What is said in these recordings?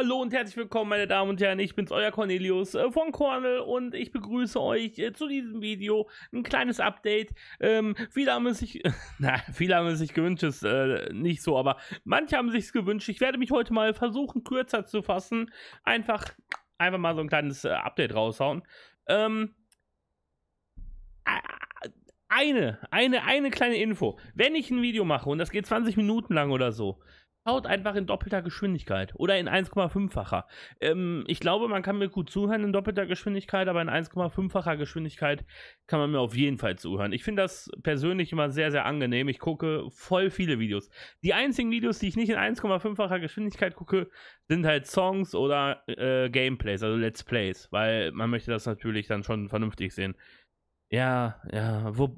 Hallo und herzlich willkommen, meine Damen und Herren. Ich bin's, euer Cornelius äh, von Cornell und ich begrüße euch äh, zu diesem Video. Ein kleines Update. Ähm, viele haben es sich, na, viele haben es sich gewünscht, ist äh, nicht so, aber manche haben es sich gewünscht. Ich werde mich heute mal versuchen, kürzer zu fassen. Einfach, einfach mal so ein kleines äh, Update raushauen. Ähm, äh, eine, eine, eine kleine Info. Wenn ich ein Video mache und das geht 20 Minuten lang oder so, haut einfach in doppelter Geschwindigkeit oder in 1,5-facher. Ähm, ich glaube, man kann mir gut zuhören in doppelter Geschwindigkeit, aber in 1,5-facher Geschwindigkeit kann man mir auf jeden Fall zuhören. Ich finde das persönlich immer sehr, sehr angenehm. Ich gucke voll viele Videos. Die einzigen Videos, die ich nicht in 1,5-facher Geschwindigkeit gucke, sind halt Songs oder äh, Gameplays, also Let's Plays, weil man möchte das natürlich dann schon vernünftig sehen. Ja, ja, wo,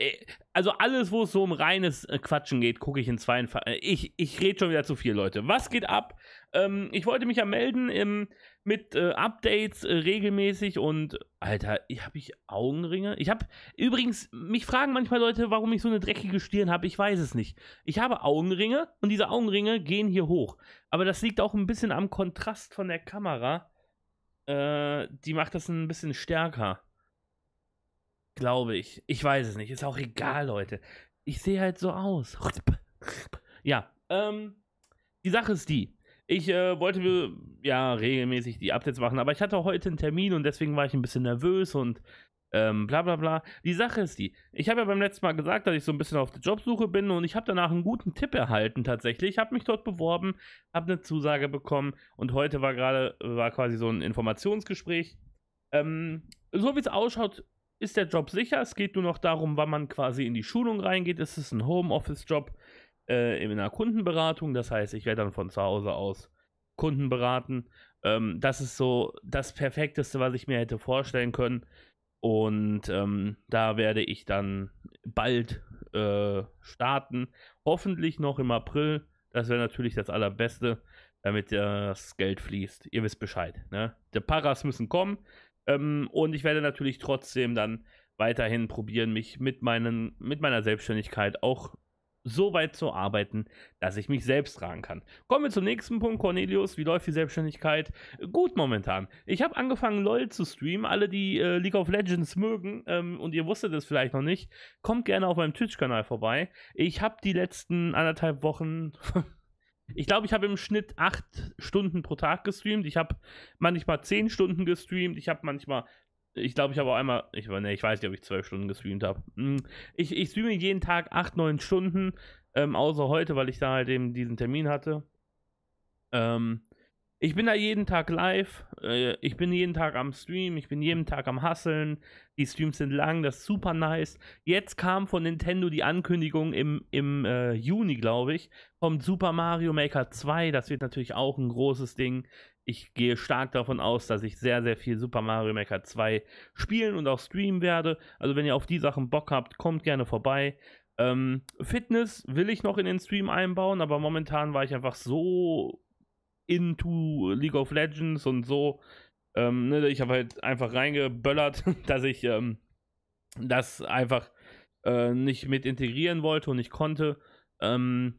äh, also alles, wo es so um reines äh, Quatschen geht, gucke ich in zwei. Äh, ich, ich rede schon wieder zu viel, Leute. Was geht ab? Ähm, ich wollte mich ja melden im, ähm, mit äh, Updates äh, regelmäßig und Alter, habe ich Augenringe? Ich habe übrigens, mich fragen manchmal Leute, warum ich so eine dreckige Stirn habe. Ich weiß es nicht. Ich habe Augenringe und diese Augenringe gehen hier hoch. Aber das liegt auch ein bisschen am Kontrast von der Kamera. Äh, die macht das ein bisschen stärker. Glaube ich. Ich weiß es nicht. Ist auch egal, Leute. Ich sehe halt so aus. Ja, ähm, die Sache ist die. Ich äh, wollte ja regelmäßig die Updates machen, aber ich hatte heute einen Termin und deswegen war ich ein bisschen nervös und ähm, bla bla bla. Die Sache ist die, ich habe ja beim letzten Mal gesagt, dass ich so ein bisschen auf der Jobsuche bin und ich habe danach einen guten Tipp erhalten tatsächlich. Ich habe mich dort beworben, habe eine Zusage bekommen und heute war gerade, war quasi so ein Informationsgespräch. Ähm, so wie es ausschaut, ist der Job sicher. Es geht nur noch darum, wann man quasi in die Schulung reingeht. Es ist ein Homeoffice-Job äh, in einer Kundenberatung. Das heißt, ich werde dann von zu Hause aus Kunden beraten. Ähm, das ist so das Perfekteste, was ich mir hätte vorstellen können. Und ähm, da werde ich dann bald äh, starten. Hoffentlich noch im April. Das wäre natürlich das Allerbeste, damit das Geld fließt. Ihr wisst Bescheid. Ne? Die Paras müssen kommen. Ähm, und ich werde natürlich trotzdem dann weiterhin probieren, mich mit, meinen, mit meiner Selbstständigkeit auch so weit zu arbeiten, dass ich mich selbst tragen kann. Kommen wir zum nächsten Punkt, Cornelius. Wie läuft die Selbstständigkeit? Gut momentan. Ich habe angefangen, LOL zu streamen. Alle, die äh, League of Legends mögen ähm, und ihr wusstet es vielleicht noch nicht, kommt gerne auf meinem Twitch-Kanal vorbei. Ich habe die letzten anderthalb Wochen Ich glaube, ich habe im Schnitt acht Stunden pro Tag gestreamt. Ich habe manchmal zehn Stunden gestreamt. Ich habe manchmal, ich glaube, ich habe auch einmal, ich, nee, ich weiß nicht, ob ich zwölf Stunden gestreamt habe. Hm. Ich, ich streame jeden Tag acht, neun Stunden, ähm, außer heute, weil ich da halt eben diesen Termin hatte. Ähm, ich bin da jeden Tag live, äh, ich bin jeden Tag am Stream, ich bin jeden Tag am Hasseln, die Streams sind lang, das ist super nice. Jetzt kam von Nintendo die Ankündigung im, im äh, Juni, glaube ich, kommt Super Mario Maker 2, das wird natürlich auch ein großes Ding. Ich gehe stark davon aus, dass ich sehr, sehr viel Super Mario Maker 2 spielen und auch streamen werde. Also wenn ihr auf die Sachen Bock habt, kommt gerne vorbei. Ähm, Fitness will ich noch in den Stream einbauen, aber momentan war ich einfach so into League of Legends und so. Ähm, ne, ich habe halt einfach reingeböllert, dass ich ähm, das einfach äh, nicht mit integrieren wollte und nicht konnte. Ähm,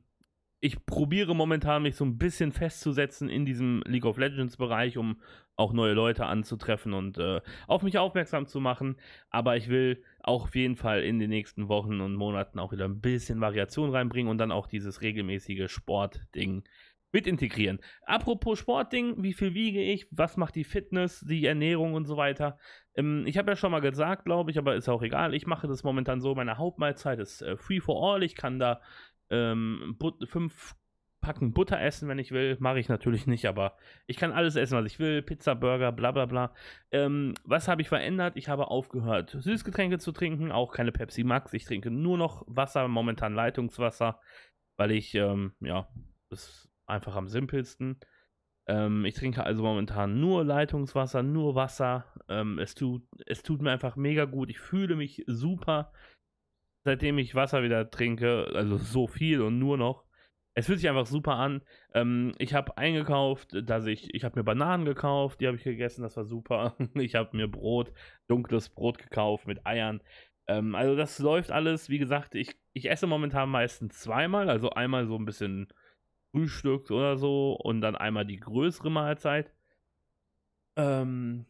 ich probiere momentan mich so ein bisschen festzusetzen in diesem League of Legends Bereich, um auch neue Leute anzutreffen und äh, auf mich aufmerksam zu machen. Aber ich will auch auf jeden Fall in den nächsten Wochen und Monaten auch wieder ein bisschen Variation reinbringen und dann auch dieses regelmäßige Sportding mit integrieren. Apropos Sportding, wie viel wiege ich, was macht die Fitness, die Ernährung und so weiter. Ähm, ich habe ja schon mal gesagt, glaube ich, aber ist auch egal. Ich mache das momentan so, meine Hauptmahlzeit ist äh, free for all. Ich kann da ähm, fünf Packen Butter essen, wenn ich will. Mache ich natürlich nicht, aber ich kann alles essen, was ich will. Pizza, Burger, bla bla bla. Ähm, was habe ich verändert? Ich habe aufgehört, Süßgetränke zu trinken, auch keine Pepsi Max. Ich trinke nur noch Wasser, momentan Leitungswasser, weil ich, ähm, ja, es einfach am simpelsten. Ähm, ich trinke also momentan nur Leitungswasser, nur Wasser. Ähm, es, tut, es tut mir einfach mega gut. Ich fühle mich super, seitdem ich Wasser wieder trinke. Also so viel und nur noch. Es fühlt sich einfach super an. Ähm, ich habe eingekauft, dass ich, ich habe mir Bananen gekauft, die habe ich gegessen, das war super. Ich habe mir Brot, dunkles Brot gekauft mit Eiern. Ähm, also das läuft alles. Wie gesagt, ich, ich esse momentan meistens zweimal, also einmal so ein bisschen frühstückt oder so und dann einmal die größere Mahlzeit. Ähm,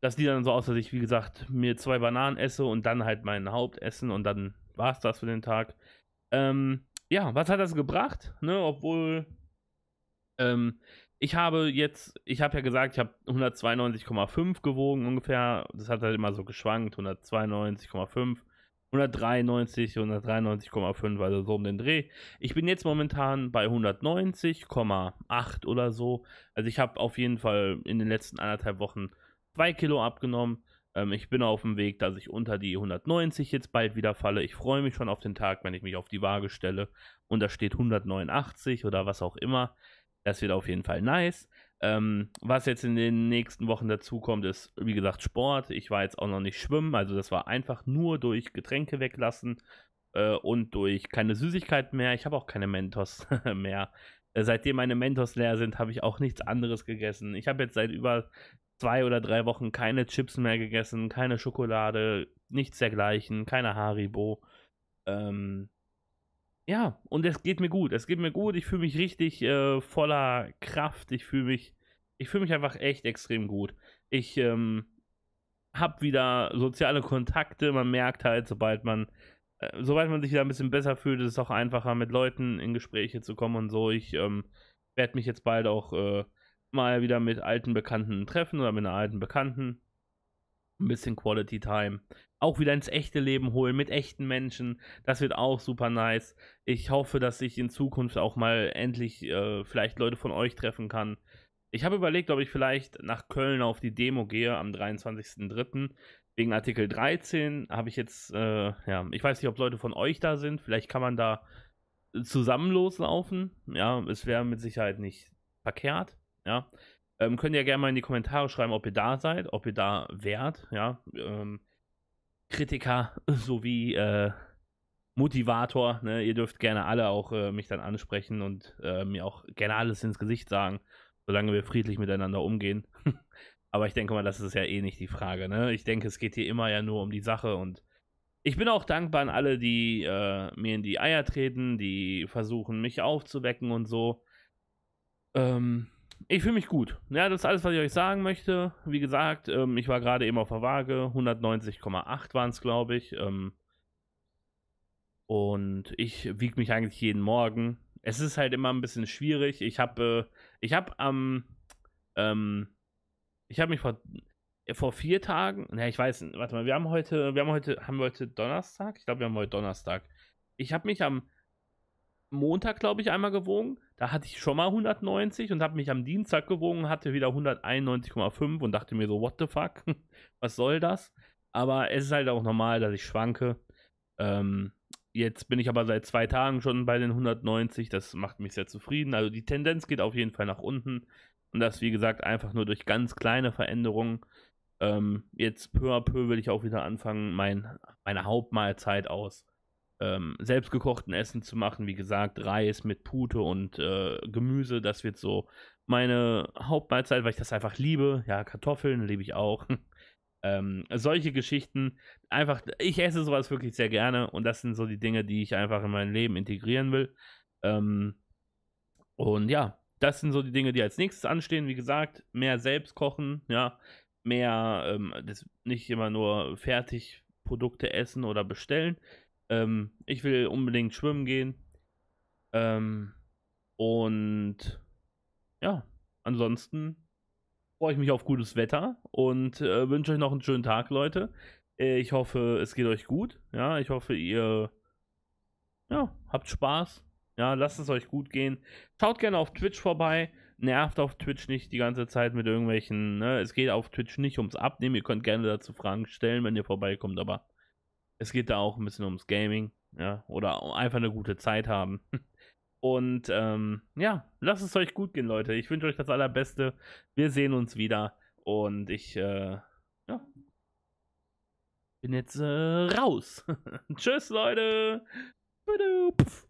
dass die dann so aus, dass ich, wie gesagt, mir zwei Bananen esse und dann halt mein Hauptessen und dann war es das für den Tag. Ähm, ja, was hat das gebracht? Ne, obwohl ähm, ich habe jetzt, ich habe ja gesagt, ich habe 192,5 gewogen ungefähr. Das hat halt immer so geschwankt, 192,5. 193, 193,5, also so um den Dreh. Ich bin jetzt momentan bei 190,8 oder so. Also ich habe auf jeden Fall in den letzten anderthalb Wochen 2 Kilo abgenommen. Ähm, ich bin auf dem Weg, dass ich unter die 190 jetzt bald wieder falle. Ich freue mich schon auf den Tag, wenn ich mich auf die Waage stelle und da steht 189 oder was auch immer. Das wird auf jeden Fall nice. Ähm, was jetzt in den nächsten Wochen dazukommt, ist, wie gesagt, Sport. Ich war jetzt auch noch nicht schwimmen, also das war einfach nur durch Getränke weglassen äh, und durch keine Süßigkeit mehr. Ich habe auch keine Mentos mehr. Äh, seitdem meine Mentos leer sind, habe ich auch nichts anderes gegessen. Ich habe jetzt seit über zwei oder drei Wochen keine Chips mehr gegessen, keine Schokolade, nichts dergleichen, keine Haribo. Ähm, ja, und es geht mir gut. Es geht mir gut. Ich fühle mich richtig äh, voller Kraft. Ich fühle mich, ich fühle mich einfach echt extrem gut. Ich ähm, habe wieder soziale Kontakte. Man merkt halt, sobald man, äh, sobald man sich wieder ein bisschen besser fühlt, ist es auch einfacher, mit Leuten in Gespräche zu kommen und so. Ich ähm, werde mich jetzt bald auch äh, mal wieder mit alten Bekannten treffen oder mit einer alten Bekannten ein bisschen Quality Time. Auch wieder ins echte Leben holen mit echten Menschen. Das wird auch super nice. Ich hoffe, dass ich in Zukunft auch mal endlich äh, vielleicht Leute von euch treffen kann. Ich habe überlegt, ob ich vielleicht nach Köln auf die Demo gehe am 23.03. Wegen Artikel 13 habe ich jetzt, äh, ja, ich weiß nicht, ob Leute von euch da sind. Vielleicht kann man da zusammen loslaufen. Ja, es wäre mit Sicherheit nicht verkehrt. Ja, ähm, könnt ihr gerne mal in die Kommentare schreiben, ob ihr da seid, ob ihr da wärt, ja. Ähm, Kritiker sowie äh, Motivator, ne? Ihr dürft gerne alle auch äh, mich dann ansprechen und äh, mir auch gerne alles ins Gesicht sagen, solange wir friedlich miteinander umgehen. Aber ich denke mal, das ist ja eh nicht die Frage, ne? Ich denke, es geht hier immer ja nur um die Sache und ich bin auch dankbar an alle, die äh, mir in die Eier treten, die versuchen, mich aufzuwecken und so. Ähm, ich fühle mich gut. Ja, das ist alles, was ich euch sagen möchte. Wie gesagt, ähm, ich war gerade eben auf der Waage. 190,8 waren es, glaube ich. Ähm, und ich wiege mich eigentlich jeden Morgen. Es ist halt immer ein bisschen schwierig. Ich habe, äh, ich habe am, ähm, ich habe mich vor, äh, vor vier Tagen, na, ich weiß, warte mal, wir haben heute, wir haben heute, haben wir heute Donnerstag? Ich glaube, wir haben heute Donnerstag. Ich habe mich am Montag, glaube ich, einmal gewogen. Da hatte ich schon mal 190 und habe mich am Dienstag gewogen, hatte wieder 191,5 und dachte mir so, what the fuck? Was soll das? Aber es ist halt auch normal, dass ich schwanke. Ähm, jetzt bin ich aber seit zwei Tagen schon bei den 190. Das macht mich sehr zufrieden. Also die Tendenz geht auf jeden Fall nach unten. Und das, wie gesagt, einfach nur durch ganz kleine Veränderungen. Ähm, jetzt peu à peu will ich auch wieder anfangen, mein, meine Hauptmahlzeit aus ähm, selbstgekochten Essen zu machen. Wie gesagt, Reis mit Pute und äh, Gemüse, das wird so meine Hauptmahlzeit, weil ich das einfach liebe. Ja, Kartoffeln liebe ich auch. ähm, solche Geschichten. Einfach, ich esse sowas wirklich sehr gerne und das sind so die Dinge, die ich einfach in mein Leben integrieren will. Ähm, und ja, das sind so die Dinge, die als nächstes anstehen. Wie gesagt, mehr selbst kochen, ja, mehr, ähm, das, nicht immer nur Fertigprodukte essen oder bestellen, ähm, ich will unbedingt schwimmen gehen. Ähm, und ja, ansonsten freue ich mich auf gutes Wetter und äh, wünsche euch noch einen schönen Tag, Leute. Äh, ich hoffe, es geht euch gut. Ja, ich hoffe, ihr ja, habt Spaß. Ja, lasst es euch gut gehen. Schaut gerne auf Twitch vorbei. Nervt auf Twitch nicht die ganze Zeit mit irgendwelchen. Ne? Es geht auf Twitch nicht ums Abnehmen. Ihr könnt gerne dazu Fragen stellen, wenn ihr vorbeikommt, aber es geht da auch ein bisschen ums Gaming, ja, oder einfach eine gute Zeit haben. Und ähm, ja, lasst es euch gut gehen, Leute. Ich wünsche euch das Allerbeste. Wir sehen uns wieder. Und ich äh, ja, bin jetzt äh, raus. Tschüss, Leute. Puff.